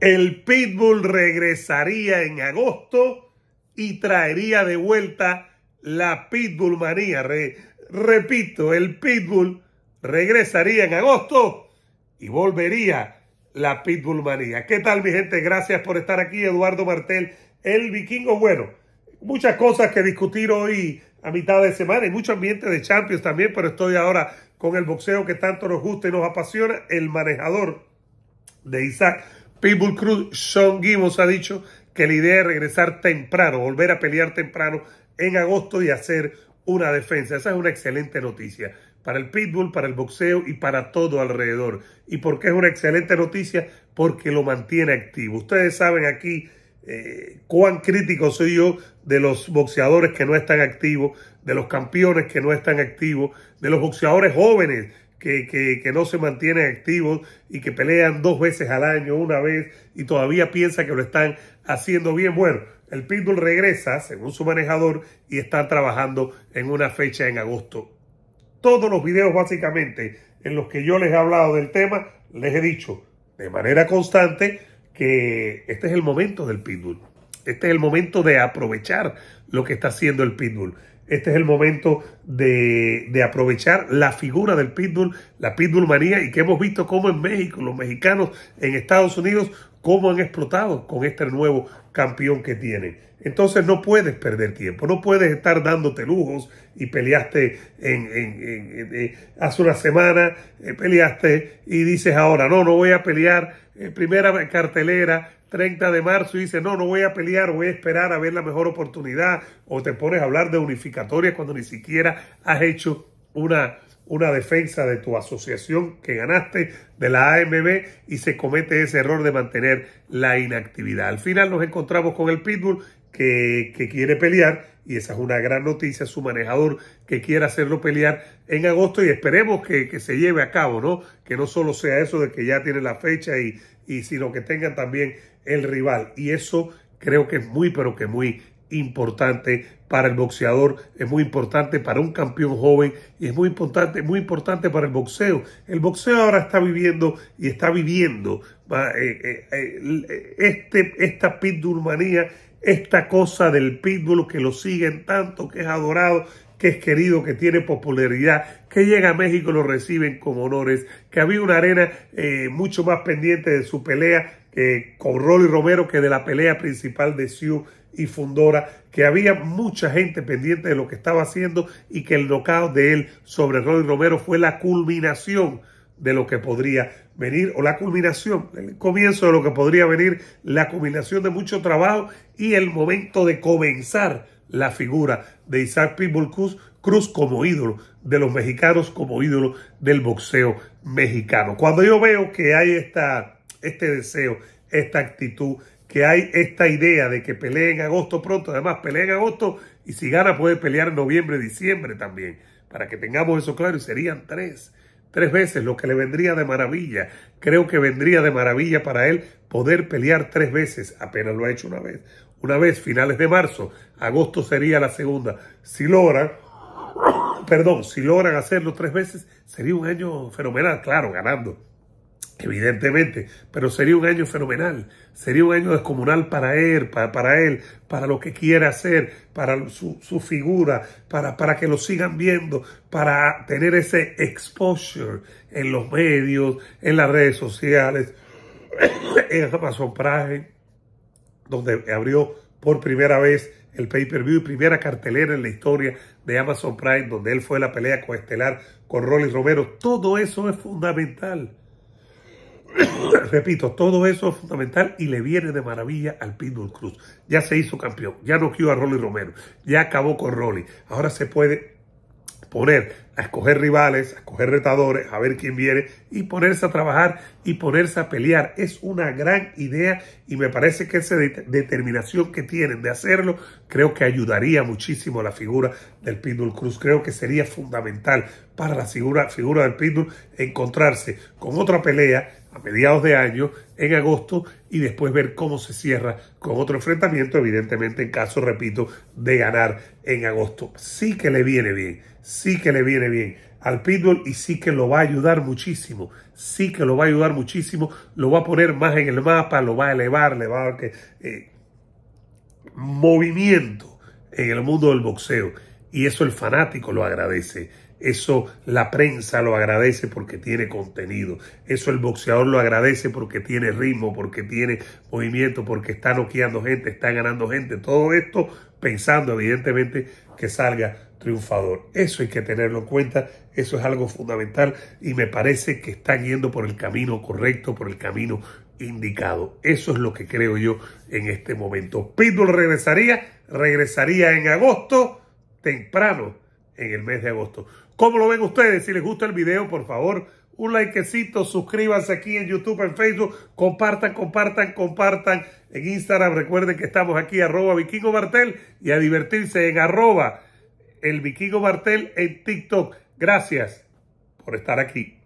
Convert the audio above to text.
El Pitbull regresaría en agosto y traería de vuelta la Pitbull manía. repito, el Pitbull regresaría en agosto y volvería la Pitbull maría ¿Qué tal, mi gente? Gracias por estar aquí, Eduardo Martel, el vikingo. Bueno, muchas cosas que discutir hoy a mitad de semana y mucho ambiente de Champions también, pero estoy ahora con el boxeo que tanto nos gusta y nos apasiona, el manejador de Isaac Pitbull Cruz, Sean Gibbons ha dicho que la idea es regresar temprano, volver a pelear temprano en agosto y hacer una defensa. Esa es una excelente noticia para el pitbull, para el boxeo y para todo alrededor. ¿Y por qué es una excelente noticia? Porque lo mantiene activo. Ustedes saben aquí eh, cuán crítico soy yo de los boxeadores que no están activos, de los campeones que no están activos, de los boxeadores jóvenes que, que, que no se mantienen activos y que pelean dos veces al año, una vez, y todavía piensa que lo están haciendo bien. Bueno, el Pitbull regresa, según su manejador, y están trabajando en una fecha en agosto. Todos los videos básicamente en los que yo les he hablado del tema, les he dicho de manera constante que este es el momento del Pitbull. Este es el momento de aprovechar lo que está haciendo el Pitbull. Este es el momento de, aprovechar la figura del pitbull, la pitbull manía, y que hemos visto cómo en México, los mexicanos en Estados Unidos cómo han explotado con este nuevo campeón que tienen. Entonces no puedes perder tiempo, no puedes estar dándote lujos y peleaste en, hace una semana, eh, peleaste y dices ahora, no, no voy a pelear, eh, primera cartelera, 30 de marzo y dices, no, no voy a pelear, voy a esperar a ver la mejor oportunidad, o te pones a hablar de unificatorias cuando ni siquiera has hecho una, una defensa de tu asociación que ganaste de la AMB y se comete ese error de mantener la inactividad. Al final nos encontramos con el Pitbull que, que, quiere pelear y esa es una gran noticia, su manejador que quiere hacerlo pelear en agosto y esperemos que, se lleve a cabo, ¿no? Que no solo sea eso de que ya tiene la fecha y, y sino que tenga también el rival y eso creo que es muy pero que muy importante para el boxeador, es muy importante para un campeón joven y es muy importante, muy importante para el boxeo. El boxeo ahora está viviendo y está viviendo eh, eh, eh, este, esta pitbullmanía, esta cosa del pitbull que lo siguen tanto, que es adorado, que es querido, que tiene popularidad, que llega a México, lo reciben con honores, que había una arena mucho más pendiente de su pelea eh, con Rolly Romero, que de la pelea principal de Sioux y Fundora, que había mucha gente pendiente de lo que estaba haciendo y que el knockout de él sobre Rolly Romero fue la culminación de lo que podría venir, o la culminación, el comienzo de lo que podría venir, la culminación de mucho trabajo y el momento de comenzar la figura de Isaac Pitbull Cruz como ídolo de los mexicanos, como ídolo del boxeo mexicano. Cuando yo veo que hay esta este deseo, esta actitud, que hay esta idea de que peleen agosto pronto, además peleen agosto y si gana puede pelear en noviembre, diciembre también, para que tengamos eso claro y serían tres, tres veces lo que le vendría de maravilla. Creo que vendría de maravilla para él poder pelear tres veces, apenas lo ha hecho una vez. Una vez, finales de marzo, agosto sería la segunda. Si logran, perdón, si logran hacerlo tres veces, sería un año fenomenal, claro, ganando evidentemente, pero sería un año fenomenal, sería un año descomunal para él, para, para él, para lo que quiere hacer, para su, figura, para, para, que lo sigan viendo, para tener ese exposure en los medios, en las redes sociales, en Amazon Prime, donde abrió por primera vez el pay-per-view, primera cartelera en la historia de Amazon Prime, donde él fue la pelea coestelar con Rollins Romero. Todo eso es fundamental Repito, todo eso es fundamental y le viene de maravilla al Pindul Cruz. Ya se hizo campeón, ya no quiso a Rolly Romero, ya acabó con Rolly. Ahora se puede poner a escoger rivales, a escoger retadores, a ver quién viene y ponerse a trabajar y ponerse a pelear. Es una gran idea y me parece que esa determinación que tienen de hacerlo creo que ayudaría muchísimo a la figura del Pindul Cruz. Creo que sería fundamental para la figura, figura del Pindul encontrarse con otra pelea a mediados de año, en agosto, y después ver cómo se cierra con otro enfrentamiento, evidentemente en caso, repito, de ganar en agosto. Sí que le viene bien, sí que le viene bien al pitbull y sí que lo va a ayudar muchísimo, sí que lo va a ayudar muchísimo, lo va a poner más en el mapa, lo va a elevar, le va a dar que, eh, movimiento en el mundo del boxeo y eso el fanático lo agradece eso la prensa lo agradece porque tiene contenido. Eso el boxeador lo agradece porque tiene ritmo, porque tiene movimiento, porque está noqueando gente, está ganando gente. Todo esto pensando evidentemente que salga triunfador. Eso hay que tenerlo en cuenta, eso es algo fundamental y me parece que están yendo por el camino correcto, por el camino indicado. Eso es lo que creo yo en este momento. Pitbull regresaría, regresaría en agosto, temprano en el mes de agosto. ¿Cómo lo ven ustedes? Si les gusta el video, por favor, un likecito, suscríbanse aquí en YouTube, en Facebook, compartan, compartan, compartan. En Instagram recuerden que estamos aquí, arroba Vikingo Martel, y a divertirse en arroba el Vikingo Martel en TikTok. Gracias por estar aquí.